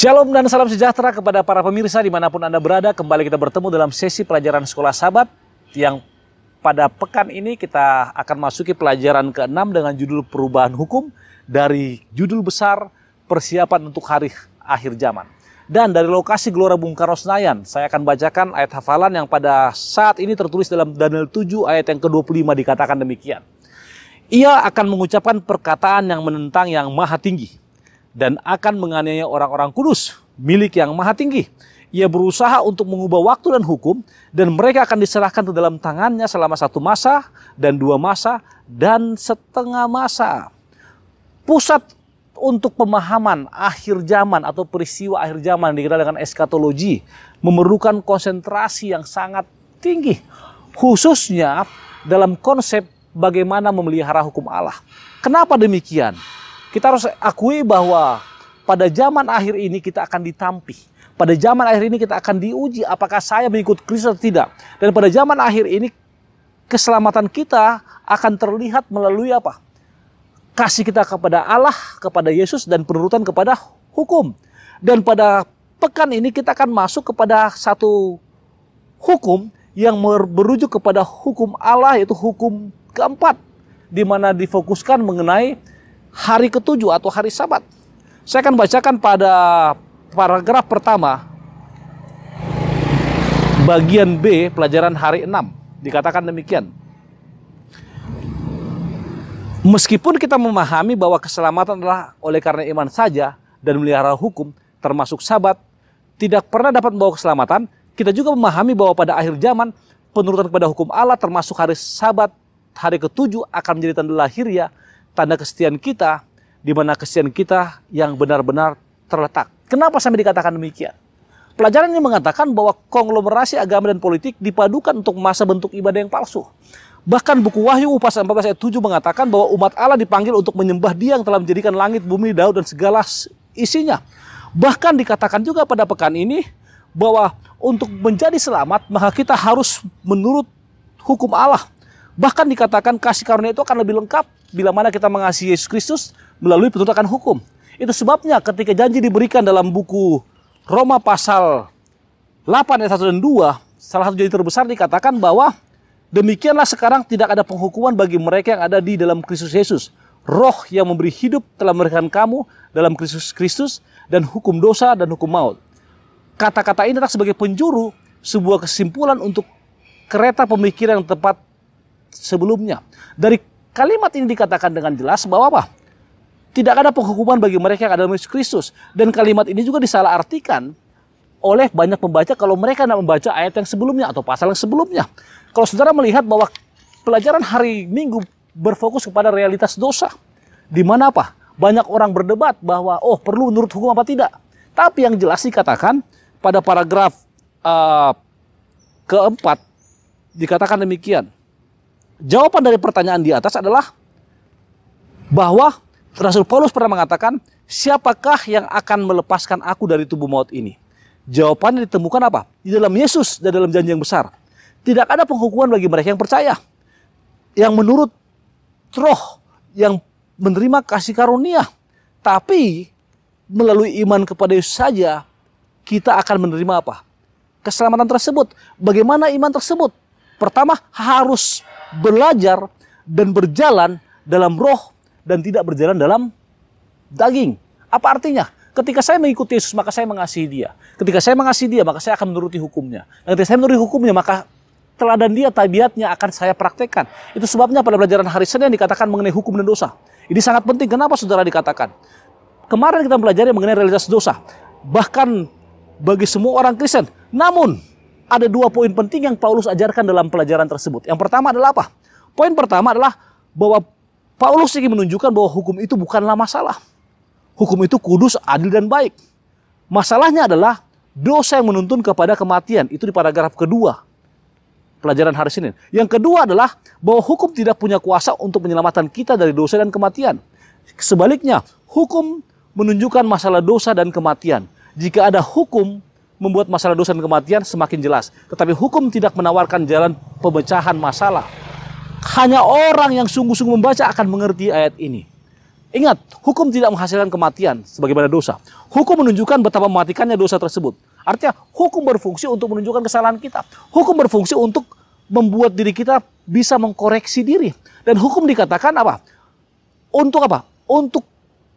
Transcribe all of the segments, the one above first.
Shalom dan salam sejahtera kepada para pemirsa dimanapun Anda berada. Kembali kita bertemu dalam sesi pelajaran sekolah sahabat yang pada pekan ini kita akan masuki pelajaran ke-6 dengan judul perubahan hukum dari judul besar persiapan untuk hari akhir zaman. Dan dari lokasi Gelora Bung Karno Senayan, saya akan bacakan ayat hafalan yang pada saat ini tertulis dalam Daniel 7 ayat yang ke-25 dikatakan demikian. Ia akan mengucapkan perkataan yang menentang yang maha tinggi dan akan menganiaya orang-orang kudus milik yang maha tinggi. Ia berusaha untuk mengubah waktu dan hukum dan mereka akan diserahkan ke dalam tangannya selama satu masa dan dua masa dan setengah masa. Pusat untuk pemahaman akhir zaman atau peristiwa akhir zaman dikenal dengan eskatologi memerlukan konsentrasi yang sangat tinggi khususnya dalam konsep bagaimana memelihara hukum Allah. Kenapa demikian? Kita harus akui bahwa pada zaman akhir ini kita akan ditampi, Pada zaman akhir ini kita akan diuji apakah saya mengikut Kristus atau tidak. Dan pada zaman akhir ini keselamatan kita akan terlihat melalui apa? Kasih kita kepada Allah, kepada Yesus, dan penurutan kepada hukum. Dan pada pekan ini kita akan masuk kepada satu hukum yang berujuk kepada hukum Allah, yaitu hukum keempat. di mana difokuskan mengenai hari ketujuh atau hari sabat. Saya akan bacakan pada paragraf pertama bagian B pelajaran hari 6 dikatakan demikian. Meskipun kita memahami bahwa keselamatan adalah oleh karena iman saja dan melihara hukum termasuk sabat tidak pernah dapat membawa keselamatan, kita juga memahami bahwa pada akhir zaman penurutan kepada hukum Allah termasuk hari sabat hari ketujuh akan menjadi tanda ya tanda kesetiaan kita di mana kesetiaan kita yang benar-benar terletak. Kenapa sampai dikatakan demikian? Pelajaran ini mengatakan bahwa konglomerasi agama dan politik dipadukan untuk masa bentuk ibadah yang palsu. Bahkan buku Wahyu pasal 14 ayat 7 mengatakan bahwa umat Allah dipanggil untuk menyembah dia yang telah menjadikan langit, bumi, daun, dan segala isinya. Bahkan dikatakan juga pada pekan ini bahwa untuk menjadi selamat maka kita harus menurut hukum Allah Bahkan dikatakan kasih karunia itu akan lebih lengkap bila mana kita mengasihi Yesus Kristus melalui penuntutan hukum. Itu sebabnya ketika janji diberikan dalam buku Roma pasal 8 ayat 1 dan 2, salah satu janji terbesar dikatakan bahwa demikianlah sekarang tidak ada penghukuman bagi mereka yang ada di dalam Kristus Yesus. Roh yang memberi hidup telah memberikan kamu dalam Kristus Kristus dan hukum dosa dan hukum maut. Kata-kata ini adalah sebagai penjuru sebuah kesimpulan untuk kereta pemikiran yang tepat sebelumnya. Dari kalimat ini dikatakan dengan jelas bahwa apa? Tidak ada penghukuman bagi mereka yang ada dalam Yesus Kristus. Dan kalimat ini juga disalahartikan oleh banyak pembaca kalau mereka tidak membaca ayat yang sebelumnya atau pasal yang sebelumnya. Kalau saudara melihat bahwa pelajaran hari Minggu berfokus kepada realitas dosa. Di mana apa? Banyak orang berdebat bahwa oh perlu menurut hukum apa tidak. Tapi yang jelas dikatakan pada paragraf uh, keempat dikatakan demikian jawaban dari pertanyaan di atas adalah bahwa Rasul Paulus pernah mengatakan, siapakah yang akan melepaskan aku dari tubuh maut ini? Jawabannya ditemukan apa? Di dalam Yesus, di dalam janji yang besar. Tidak ada penghukuman bagi mereka yang percaya. Yang menurut roh, yang menerima kasih karunia. Tapi melalui iman kepada Yesus saja, kita akan menerima apa? Keselamatan tersebut. Bagaimana iman tersebut? Pertama, harus belajar dan berjalan dalam roh dan tidak berjalan dalam daging. Apa artinya? Ketika saya mengikuti Yesus, maka saya mengasihi dia. Ketika saya mengasihi dia, maka saya akan menuruti hukumnya. Dan ketika saya menuruti hukumnya, maka teladan dia, tabiatnya akan saya praktekkan. Itu sebabnya pada pelajaran hari Senin dikatakan mengenai hukum dan dosa. Ini sangat penting. Kenapa saudara dikatakan? Kemarin kita mempelajari mengenai realitas dosa. Bahkan bagi semua orang Kristen. Namun, ada dua poin penting yang Paulus ajarkan dalam pelajaran tersebut. Yang pertama adalah apa? Poin pertama adalah bahwa Paulus ingin menunjukkan bahwa hukum itu bukanlah masalah. Hukum itu kudus, adil, dan baik. Masalahnya adalah dosa yang menuntun kepada kematian. Itu di paragraf kedua pelajaran hari Senin. Yang kedua adalah bahwa hukum tidak punya kuasa untuk menyelamatkan kita dari dosa dan kematian. Sebaliknya, hukum menunjukkan masalah dosa dan kematian. Jika ada hukum, membuat masalah dosa dan kematian semakin jelas. Tetapi hukum tidak menawarkan jalan pemecahan masalah. Hanya orang yang sungguh-sungguh membaca akan mengerti ayat ini. Ingat, hukum tidak menghasilkan kematian sebagaimana dosa. Hukum menunjukkan betapa mematikannya dosa tersebut. Artinya, hukum berfungsi untuk menunjukkan kesalahan kita. Hukum berfungsi untuk membuat diri kita bisa mengkoreksi diri. Dan hukum dikatakan apa? Untuk apa? Untuk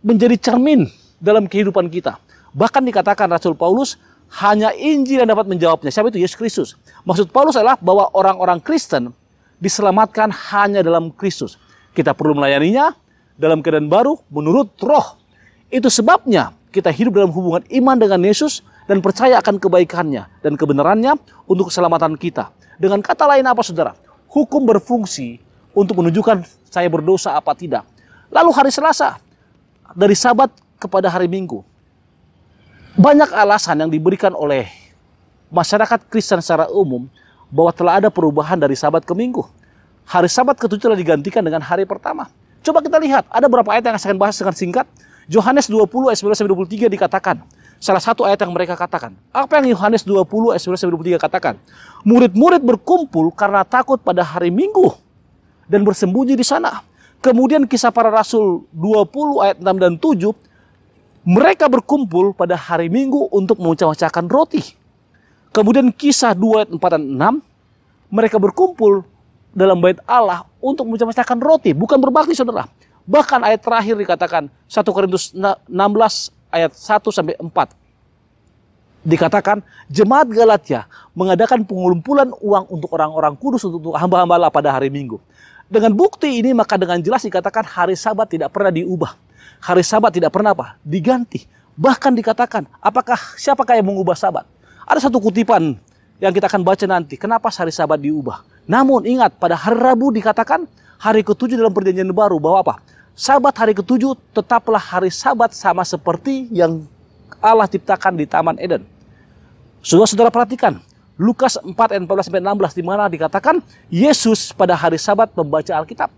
menjadi cermin dalam kehidupan kita. Bahkan dikatakan Rasul Paulus, hanya Injil yang dapat menjawabnya. Siapa itu? Yesus Kristus. Maksud Paulus adalah bahwa orang-orang Kristen diselamatkan hanya dalam Kristus. Kita perlu melayaninya dalam keadaan baru menurut roh. Itu sebabnya kita hidup dalam hubungan iman dengan Yesus dan percaya akan kebaikannya dan kebenarannya untuk keselamatan kita. Dengan kata lain apa saudara? Hukum berfungsi untuk menunjukkan saya berdosa apa tidak. Lalu hari Selasa, dari sabat kepada hari Minggu, banyak alasan yang diberikan oleh masyarakat Kristen secara umum bahwa telah ada perubahan dari sabat ke minggu. Hari sabat ketujuh telah digantikan dengan hari pertama. Coba kita lihat, ada berapa ayat yang saya akan bahas dengan singkat. Yohanes 20 ayat 19 23 dikatakan, salah satu ayat yang mereka katakan. Apa yang Yohanes 20 ayat 19 23 katakan? Murid-murid berkumpul karena takut pada hari Minggu dan bersembunyi di sana. Kemudian kisah para rasul 20 ayat 6 dan 7 mereka berkumpul pada hari Minggu untuk mengucapkan roti. Kemudian kisah 2 ayat 4 dan 6, mereka berkumpul dalam bait Allah untuk mengucapkan roti, bukan berbakti saudara. Bahkan ayat terakhir dikatakan 1 Korintus 16 ayat 1 sampai 4. Dikatakan jemaat Galatia mengadakan pengumpulan uang untuk orang-orang kudus untuk hamba-hamba Allah pada hari Minggu. Dengan bukti ini maka dengan jelas dikatakan hari sabat tidak pernah diubah. Hari sabat tidak pernah apa? Diganti. Bahkan dikatakan, apakah siapakah yang mengubah sabat? Ada satu kutipan yang kita akan baca nanti. Kenapa hari sabat diubah? Namun ingat, pada hari Rabu dikatakan hari ketujuh dalam perjanjian baru bahwa apa? Sabat hari ketujuh tetaplah hari sabat sama seperti yang Allah ciptakan di Taman Eden. Saudara-saudara perhatikan, Lukas 4 ayat 14 sampai 16 di mana dikatakan Yesus pada hari Sabat membaca Alkitab.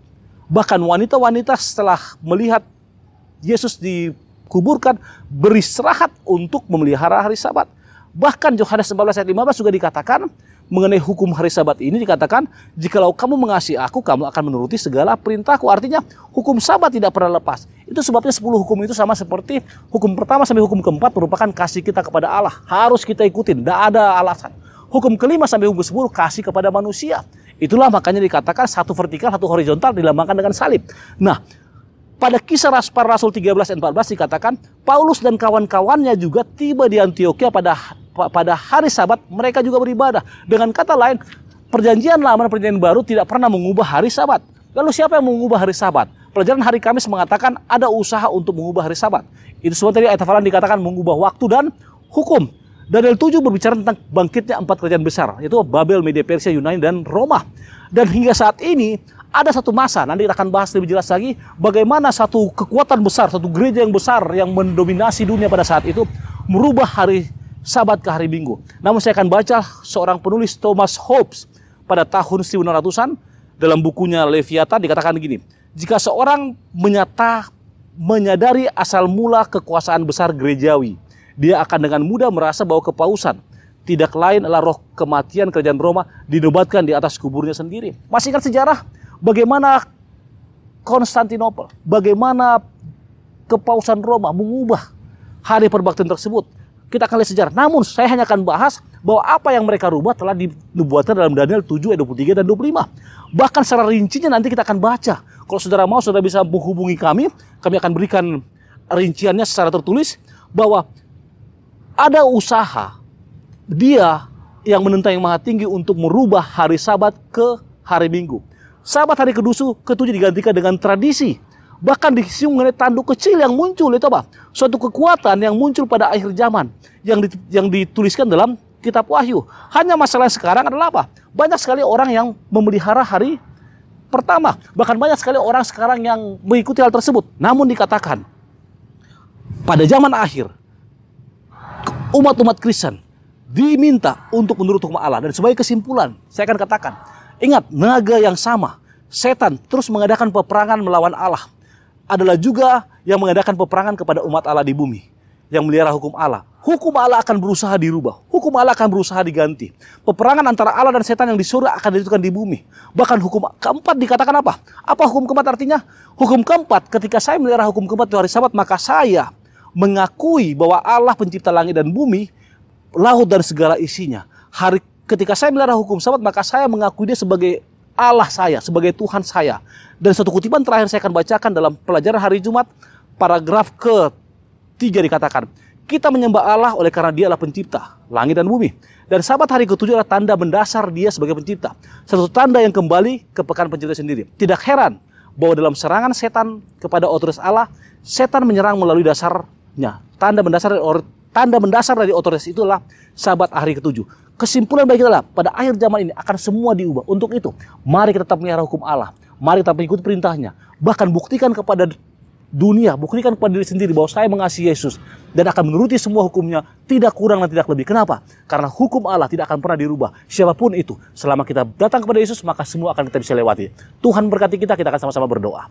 Bahkan wanita-wanita setelah melihat Yesus dikuburkan beristirahat untuk memelihara hari Sabat. Bahkan Yohanes 14 ayat 15 juga dikatakan mengenai hukum hari sabat ini dikatakan, jikalau kamu mengasihi aku, kamu akan menuruti segala perintahku. Artinya, hukum sabat tidak pernah lepas. Itu sebabnya 10 hukum itu sama seperti hukum pertama sampai hukum keempat merupakan kasih kita kepada Allah. Harus kita ikutin, tidak ada alasan hukum kelima sampai hukum sepuluh kasih kepada manusia. Itulah makanya dikatakan satu vertikal, satu horizontal dilambangkan dengan salib. Nah, pada kisah para Rasul 13 dan 14 dikatakan Paulus dan kawan-kawannya juga tiba di Antioquia pada pada hari Sabat mereka juga beribadah. Dengan kata lain, perjanjian lama dan perjanjian baru tidak pernah mengubah hari Sabat. Lalu siapa yang mengubah hari Sabat? Pelajaran hari Kamis mengatakan ada usaha untuk mengubah hari Sabat. Itu semua tadi ayat hafalan dikatakan mengubah waktu dan hukum. Daniel 7 berbicara tentang bangkitnya empat kerajaan besar, yaitu Babel, Media Persia, Yunani, dan Roma. Dan hingga saat ini, ada satu masa, nanti kita akan bahas lebih jelas lagi, bagaimana satu kekuatan besar, satu gereja yang besar yang mendominasi dunia pada saat itu, merubah hari sabat ke hari minggu. Namun saya akan baca seorang penulis Thomas Hobbes pada tahun 1900 an dalam bukunya Leviathan dikatakan gini, jika seorang menyata, menyadari asal mula kekuasaan besar gerejawi, dia akan dengan mudah merasa bahwa kepausan tidak lain adalah roh kematian kerajaan Roma dinobatkan di atas kuburnya sendiri. Masih ingat sejarah bagaimana Konstantinopel, bagaimana kepausan Roma mengubah hari perbaktian tersebut. Kita akan lihat sejarah. Namun saya hanya akan bahas bahwa apa yang mereka rubah telah dibuatkan dalam Daniel 7 ayat 23 dan 25. Bahkan secara rincinya nanti kita akan baca. Kalau saudara mau, saudara bisa menghubungi kami. Kami akan berikan rinciannya secara tertulis bahwa ada usaha dia yang menentang yang maha tinggi untuk merubah hari sabat ke hari minggu. Sabat hari kedusu ketujuh digantikan dengan tradisi. Bahkan disinggung mengenai tanduk kecil yang muncul itu apa? Suatu kekuatan yang muncul pada akhir zaman yang di, yang dituliskan dalam kitab Wahyu. Hanya masalah sekarang adalah apa? Banyak sekali orang yang memelihara hari pertama. Bahkan banyak sekali orang sekarang yang mengikuti hal tersebut. Namun dikatakan pada zaman akhir umat-umat Kristen diminta untuk menurut hukum Allah. Dan sebagai kesimpulan, saya akan katakan, ingat, naga yang sama, setan terus mengadakan peperangan melawan Allah. Adalah juga yang mengadakan peperangan kepada umat Allah di bumi. Yang melihara hukum Allah. Hukum Allah akan berusaha dirubah. Hukum Allah akan berusaha diganti. Peperangan antara Allah dan setan yang disuruh akan ditentukan di bumi. Bahkan hukum keempat dikatakan apa? Apa hukum keempat artinya? Hukum keempat, ketika saya melihara hukum keempat di hari sabat, maka saya mengakui bahwa Allah pencipta langit dan bumi, laut dan segala isinya. Hari ketika saya melihara hukum sahabat, maka saya mengakui dia sebagai Allah saya, sebagai Tuhan saya. Dan satu kutipan terakhir saya akan bacakan dalam pelajaran hari Jumat, paragraf ke tiga dikatakan, kita menyembah Allah oleh karena dia adalah pencipta, langit dan bumi. Dan sabat hari ketujuh adalah tanda mendasar dia sebagai pencipta. Satu tanda yang kembali ke pekan pencipta sendiri. Tidak heran bahwa dalam serangan setan kepada otoritas Allah, setan menyerang melalui dasar Nah, tanda mendasar dari or, tanda mendasar dari otoritas itulah sahabat hari ketujuh. Kesimpulan bagi kita adalah pada akhir zaman ini akan semua diubah. Untuk itu, mari kita tetap melihara hukum Allah. Mari kita mengikuti perintahnya. Bahkan buktikan kepada dunia, buktikan kepada diri sendiri bahwa saya mengasihi Yesus dan akan menuruti semua hukumnya tidak kurang dan tidak lebih. Kenapa? Karena hukum Allah tidak akan pernah dirubah. Siapapun itu, selama kita datang kepada Yesus, maka semua akan kita bisa lewati. Tuhan berkati kita, kita akan sama-sama berdoa.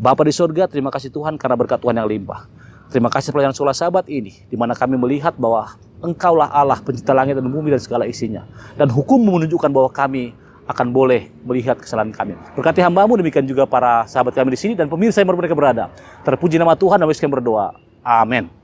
Bapak di surga, terima kasih Tuhan karena berkat Tuhan yang limpah. Terima kasih pelayanan sekolah sahabat ini, di mana kami melihat bahwa Engkaulah Allah pencipta langit dan bumi dan segala isinya. Dan hukum menunjukkan bahwa kami akan boleh melihat kesalahan kami. Berkati hambamu demikian juga para sahabat kami di sini dan pemirsa yang mereka berada. Terpuji nama Tuhan dan kami berdoa. Amin.